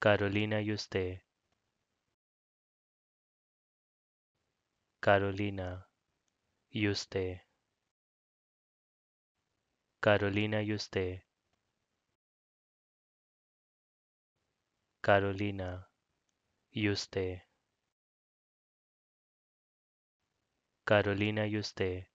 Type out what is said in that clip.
Carolina y usted. Carolina y usted. Carolina y usted. Carolina y usted. Carolina y usted.